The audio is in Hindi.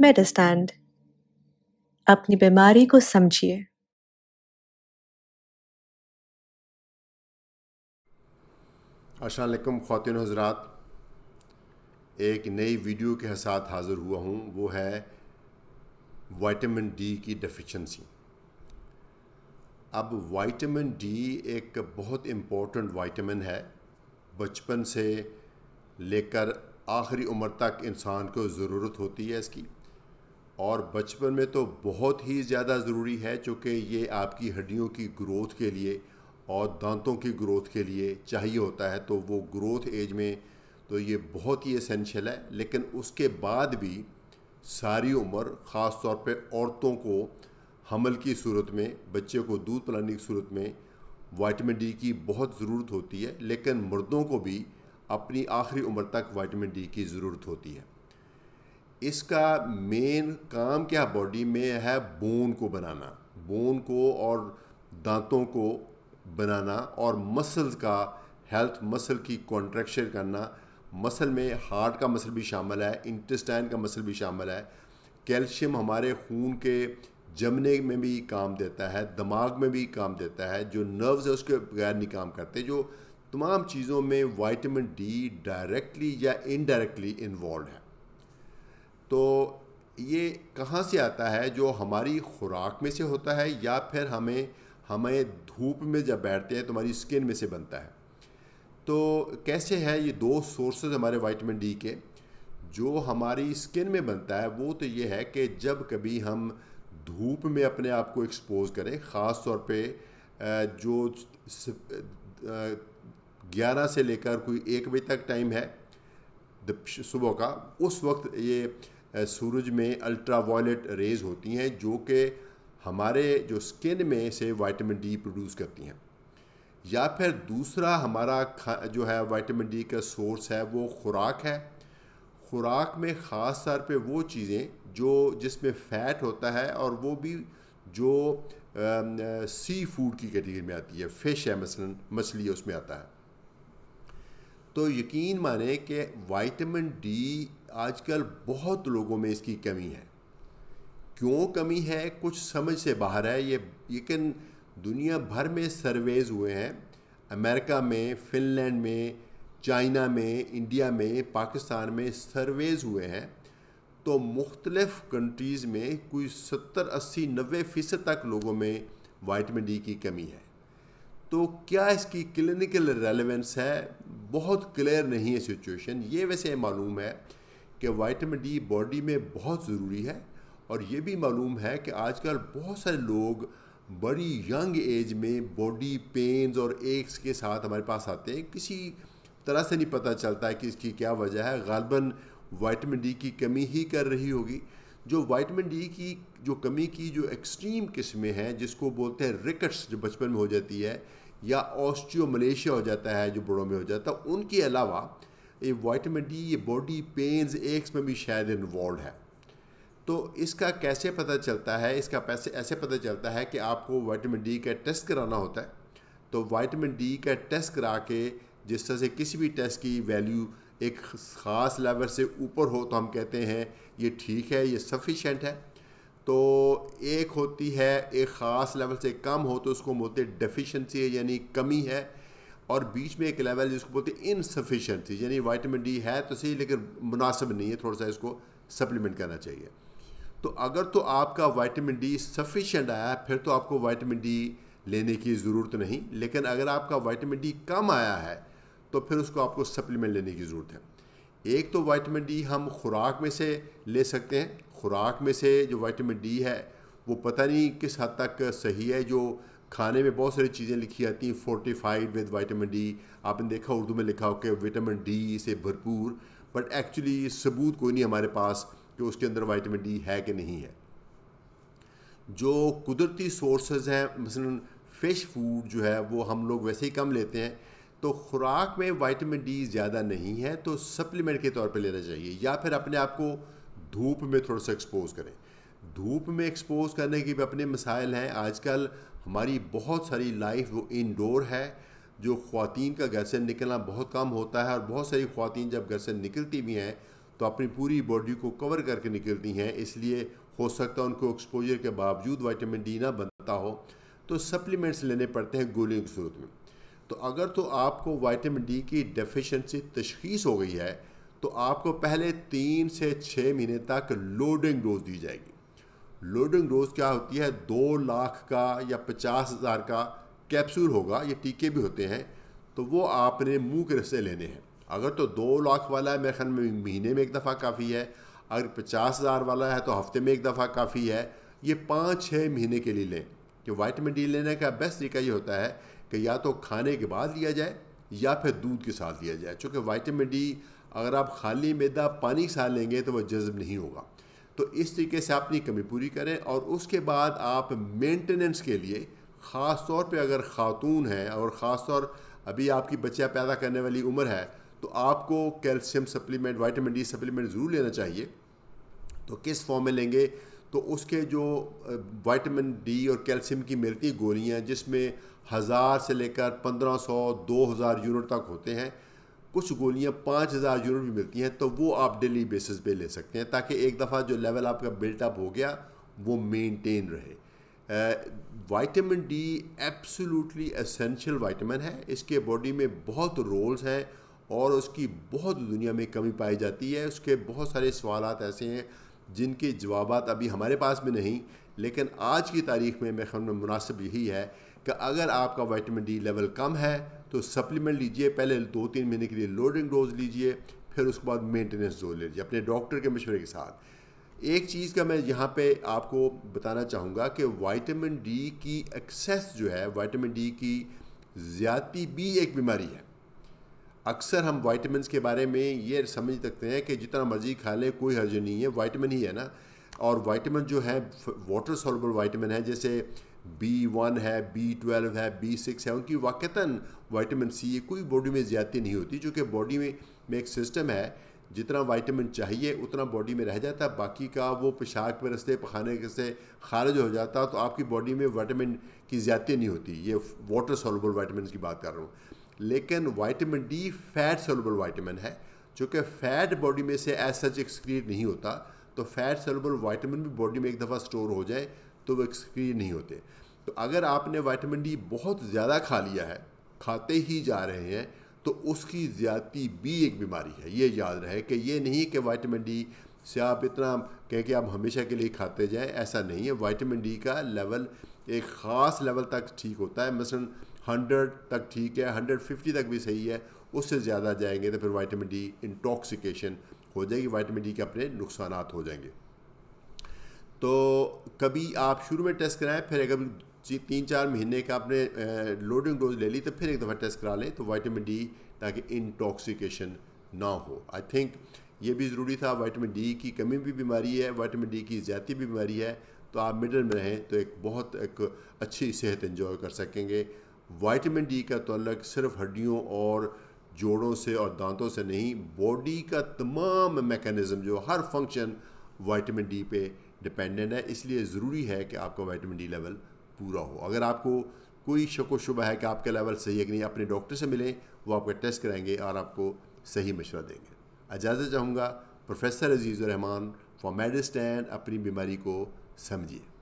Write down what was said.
मेडिस्टैंड अपनी बीमारी को समझिए असलकम ख़वान हजरात एक नई वीडियो के साथ हाज़िर हुआ हूँ वो है वाइटामिन डी की डेफिशिएंसी अब वाइटामिन डी एक बहुत इम्पोर्टेंट वाइटामिन है बचपन से लेकर आखिरी उम्र तक इंसान को ज़रूरत होती है इसकी और बचपन में तो बहुत ही ज़्यादा ज़रूरी है चूँकि ये आपकी हड्डियों की ग्रोथ के लिए और दांतों की ग्रोथ के लिए चाहिए होता है तो वो ग्रोथ एज में तो ये बहुत ही असेंशल है लेकिन उसके बाद भी सारी उम्र ख़ास तौर पे औरतों को हमल की सूरत में बच्चे को दूध पिलाने की सूरत में वाइटमिन डी की बहुत ज़रूरत होती है लेकिन मर्दों को भी अपनी आखिरी उम्र तक वाइटमिन डी की ज़रूरत होती है इसका मेन काम क्या बॉडी में है बोन को बनाना बोन को और दांतों को बनाना और मसल का हेल्थ मसल की कॉन्ट्रेक्चर करना मसल में हार्ट का मसल भी शामिल है इंटेस्टाइन का मसल भी शामिल है कैल्शियम हमारे खून के जमने में भी काम देता है दिमाग में भी काम देता है जो नर्व्स है उसके बगैर नहीं काम करते जो तमाम चीज़ों में वाइटमिन डी डायरेक्टली या इनडायरेक्टली इन्वॉल्व है तो ये कहाँ से आता है जो हमारी खुराक में से होता है या फिर हमें हमें धूप में जब बैठते हैं तो हमारी स्किन में से बनता है तो कैसे है ये दो सोर्सेज हमारे वाइटमिन डी के जो हमारी स्किन में बनता है वो तो ये है कि जब कभी हम धूप में अपने आप को एक्सपोज करें ख़ास तौर पे जो ग्यारह से लेकर कोई एक बजे तक टाइम है सुबह का उस वक्त ये सूरज में अल्ट्रा वायलेट रेज होती हैं जो कि हमारे जो स्किन में से वाइटामिन डी प्रोड्यूस करती हैं या फिर दूसरा हमारा जो है वाइटामिन डी का सोर्स है वो खुराक है खुराक में ख़ास तौर पे वो चीज़ें जो जिसमें फ़ैट होता है और वो भी जो सी फूड की कैटेगरी में आती है फ़िश है मसलन मछली उसमें आता है तो यकीन माने कि वाइटामिन डी आजकल बहुत लोगों में इसकी कमी है क्यों कमी है कुछ समझ से बाहर है ये लेकिन दुनिया भर में सर्वेज हुए हैं अमेरिका में फिनलैंड में चाइना में इंडिया में पाकिस्तान में सर्वेज हुए हैं तो मुख्तलफ़ कंट्रीज़ में कोई सत्तर अस्सी नबे फ़ीसद तक लोगों में वाइटमिन डी की कमी है तो क्या इसकी क्लिनिकल रेलेवेंस है बहुत क्लियर नहीं है सिचुएशन ये वैसे मालूम है कि वाइटामिन डी बॉडी में बहुत ज़रूरी है और ये भी मालूम है कि आजकल बहुत सारे लोग बड़ी यंग एज में बॉडी पेन्स और एक्स के साथ हमारे पास आते हैं किसी तरह से नहीं पता चलता है कि इसकी क्या वजह है गालबन वाइटामिन डी की कमी ही कर रही होगी जो वाइटामिन डी की जो कमी की जो एक्सट्रीम किस्में हैं जिसको बोलते हैं रिकट्स जो बचपन में हो जाती है या ऑस्टियोमलेशिया हो जाता है जो बड़ों में हो जाता है उनके अलावा ये वाइटामिन डी ये बॉडी पेन्स एक्स में भी शायद इन्वॉल्व है तो इसका कैसे पता चलता है इसका पैसे ऐसे पता चलता है कि आपको वाइटामिन डी का टेस्ट कराना होता है तो वाइटामिन डी का टेस्ट करा के जिस तरह से किसी भी टेस्ट की वैल्यू एक ख़ास लेवल से ऊपर हो तो हम कहते हैं ये ठीक है ये सफिशेंट है तो एक होती है एक ख़ास लेवल से कम हो तो उसको हम बोलते डेफिशिएंसी है यानी कमी है और बीच में एक लेवल जिसको बोलते हैं इनसफिशेंसी यानी वाइटामिन डी है तो सही लेकिन मुनासिब नहीं है थोड़ा सा इसको सप्लीमेंट करना चाहिए तो अगर तो आपका वाइटामिन डी सफिशेंट आया फिर तो आपको वाइटामिन डी लेने की ज़रूरत नहीं लेकिन अगर आपका वाइटामिन डी कम आया है तो फिर उसको आपको सप्लीमेंट लेने की ज़रूरत है एक तो वाइटामिन डी हम खुराक में से ले सकते हैं खुराक में से जो वाइटामिन डी है वो पता नहीं किस हद तक सही है जो खाने में बहुत सारी चीज़ें लिखी आती हैं फोर्टिफाइड विद वाइटामिन डी आपने देखा उर्दू में लिखा हो कि विटामिन डी से भरपूर बट एक्चुअली सबूत कोई नहीं हमारे पास कि उसके अंदर वाइटामिन डी है कि नहीं है जो कुदरती सोर्सेज हैं मसलन फ़िश फूड जो है वो हम लोग वैसे ही कम लेते हैं तो ख़ुराक में वाइटामिन डी ज़्यादा नहीं है तो सप्लीमेंट के तौर पर लेना चाहिए या फिर अपने आप को धूप में थोड़ा सा एक्सपोज करें धूप में एक्सपोज करने के भी अपने मसाइल हैं आजकल हमारी बहुत सारी लाइफ वो इनडोर है जो खातन का घर से निकलना बहुत कम होता है और बहुत सारी खातन जब घर से निकलती भी हैं तो अपनी पूरी बॉडी को कवर करके निकलती हैं इसलिए हो सकता है उनको एक्सपोजर के बावजूद वाइटामिन डी ना बनता हो तो सप्लीमेंट्स लेने पड़ते हैं गोलियों की सूरत में तो अगर तो आपको वाइटामिन डी की डेफिशेंसी तशखीस हो गई है तो आपको पहले तीन से छः महीने तक लोडिंग डोज दी जाएगी लोडिंग डोज क्या होती है दो लाख का या पचास हज़ार का कैप्सूल होगा ये टीके भी होते हैं तो वो आपने मुंह के रस्से लेने हैं अगर तो दो लाख वाला है मेरे ख्याल में महीने में एक दफ़ा काफ़ी है अगर पचास हज़ार वाला है तो हफ्ते में एक दफ़ा काफ़ी है ये पाँच छः महीने के लिए लें कि वाइटमिन डी लेने का बेस्ट तरीका ये होता है कि या तो खाने के बाद लिया जाए या फिर दूध के साथ लिया जाए चूँकि वाइटमिन डी अगर आप खाली मैदा पानी के साथ लेंगे तो वह जज्ब नहीं होगा तो इस तरीके से अपनी कमी पूरी करें और उसके बाद आप मेंटेनेंस के लिए ख़ास तौर पे अगर ख़ातून है और ख़ास तौर अभी आपकी बच्चा पैदा करने वाली उम्र है तो आपको calcium supplement vitamin D supplement ज़रूर लेना चाहिए तो किस फॉर्म में लेंगे तो उसके जो वाइटामिन डी और कैल्शियम की मिलती गोलियाँ जिसमें हज़ार से लेकर पंद्रह सौ दो हज़ार यूनिट तक होते हैं कुछ गोलियां पाँच हज़ार यूनिट भी मिलती हैं तो वो आप डेली बेसिस पे ले सकते हैं ताकि एक दफ़ा जो लेवल आपका बिल्टअप हो गया वो मेनटेन रहे vitamin D absolutely essential vitamin है इसके बॉडी में बहुत रोल्स हैं और उसकी बहुत दुनिया में कमी पाई जाती है उसके बहुत सारे सवाल ऐसे हैं जिनके जवाब अभी हमारे पास भी नहीं लेकिन आज की तारीख में मेरे ख्याल में मुनासिब यही है कि अगर आपका वाइटामिन डी लेवल कम है तो सप्लीमेंट लीजिए पहले दो तीन महीने के लिए लोडिंग डोज लीजिए फिर उसके बाद मेंटेनेंस डोज लीजिए अपने डॉक्टर के मशवरे के साथ एक चीज़ का मैं यहाँ पे आपको बताना चाहूँगा कि वाइटामिन डी की एक्सेस जो है वाइटामिन डी की ज़्यादती भी एक बीमारी है अक्सर हम वाइटामिन के बारे में ये समझ सकते हैं कि जितना मर्जी खा लें कोई हर्ज नहीं है वाइटामिन ही है ना और वाइटामिन जो है वाटर सॉल्बल वाइटामिन है जैसे बी वन है बी ट्वेल्व है बी सिक्स है उनकी वाक़ता वाइटामिन सी ये कोई बॉडी में ज्यादा नहीं होती जो कि बॉडी में में एक सिस्टम है जितना वाइटामिन चाहिए उतना बॉडी में रह जाता है बाकी का वो पेशाक में रस्ते पखाने से खारिज हो जाता तो आपकी बॉडी में वाइटामिन की ज्यादा नहीं होती ये वाटर सोलबल वाइटामिन की बात कर रहा हूँ लेकिन vitamin D fat soluble vitamin है चूँकि फैट बॉडी में से एज सच एक्सक्रीट नहीं होता तो फैट सेलबल वाइटामिन भी बॉडी में एक दफ़ा स्टोर हो जाए तो वो एक्सक्रीट नहीं होते तो अगर आपने वाइटामिन डी बहुत ज़्यादा खा लिया है खाते ही जा रहे हैं तो उसकी ज़्यादती भी एक बीमारी है ये याद रहे कि ये नहीं कि वाइटामिन डी से आप इतना कह के आप हमेशा के लिए खाते जाएं ऐसा नहीं है वाइटामिन डी का लेवल एक ख़ास लेवल तक ठीक होता है मसलन हंड्रेड तक ठीक है हंड्रेड फिफ्टी तक भी सही है उससे ज़्यादा जाएंगे तो फिर वाइटामिन डी इंटॉक्सिकेशन हो जाएगी वाइटामिन डी के अपने नुकसान हो जाएंगे तो कभी आप शुरू में टेस्ट कराएं फिर अगर तीन चार महीने का आपने लोडिंग डोज ले ली तो फिर एक दफ़ा टेस्ट करा लें तो वाइटामिन डी ताकि इंटॉक्सिकेशन ना हो आई थिंक ये भी ज़रूरी था वाइटामिन डी की कमी भी बीमारी है वाइटामिन डी की ज़्यादा भी बीमारी है तो आप मिडल में रहें तो एक बहुत एक अच्छी सेहत इन्जॉय कर सकेंगे वाइटामिन डी का तल्लक तो सिर्फ हड्डियों और जोड़ों से और दांतों से नहीं बॉडी का तमाम मेकनिज़म जो हर फंक्शन वाइटामिन डी पे डिपेंडेंट है इसलिए ज़रूरी है कि आपका वाइटामिन डी लेवल पूरा हो अगर आपको कोई शक व शुबा है कि आपका लेवल सही है कि नहीं अपने डॉक्टर से मिलें वो आपका टेस्ट कराएंगे और आपको सही मशवरा देंगे इजाज़त चाहूँगा प्रोफेसर अजीज़ रहमान फॉर मेडिस्टैंड अपनी बीमारी को समझिए